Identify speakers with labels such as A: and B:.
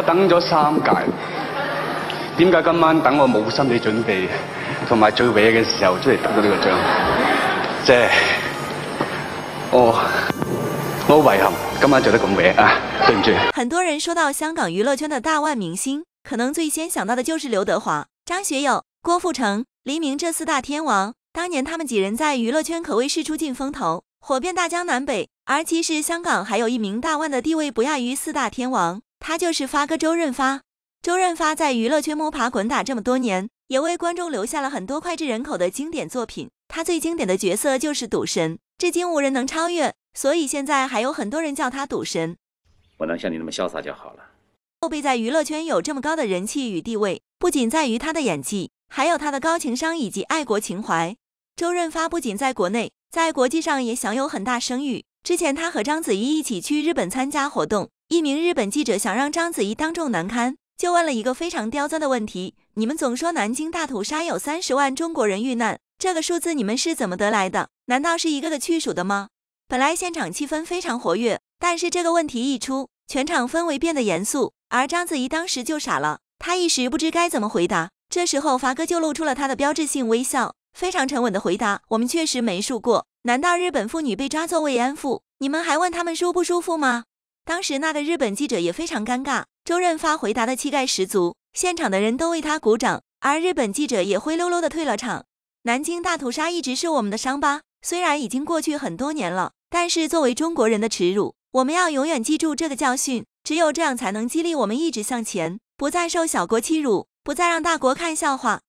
A: 我等咗三届，点解今晚等我冇心理准备，同埋最歪嘅时候出嚟得咗呢个奖？即系哦，我遗憾今晚做得咁歪啊，对唔住。
B: 很多人说到香港娱乐圈的大腕明星，可能最先想到的就是刘德华、张学友、郭富城、黎明这四大天王。当年他们几人在娱乐圈可谓是出尽风头，火遍大江南北。而其实香港还有一名大腕的地位不亚于四大天王。他就是发哥周润发。周润发在娱乐圈摸爬滚打这么多年，也为观众留下了很多脍炙人口的经典作品。他最经典的角色就是赌神，至今无人能超越，所以现在还有很多人叫他赌神。
C: 我能像你那么潇洒就好了。
B: 后辈在娱乐圈有这么高的人气与地位，不仅在于他的演技，还有他的高情商以及爱国情怀。周润发不仅在国内，在国际上也享有很大声誉。之前他和章子怡一起去日本参加活动。一名日本记者想让章子怡当众难堪，就问了一个非常刁钻的问题：“你们总说南京大屠杀有三十万中国人遇难，这个数字你们是怎么得来的？难道是一个个去数的吗？”本来现场气氛非常活跃，但是这个问题一出，全场氛围变得严肃，而章子怡当时就傻了，她一时不知该怎么回答。这时候，华哥就露出了他的标志性微笑，非常沉稳地回答：“我们确实没数过，难道日本妇女被抓做慰安妇，你们还问他们舒不舒服吗？”当时那个日本记者也非常尴尬，周润发回答的气概十足，现场的人都为他鼓掌，而日本记者也灰溜溜的退了场。南京大屠杀一直是我们的伤疤，虽然已经过去很多年了，但是作为中国人的耻辱，我们要永远记住这个教训，只有这样才能激励我们一直向前，不再受小国欺辱，不再让大国看笑话。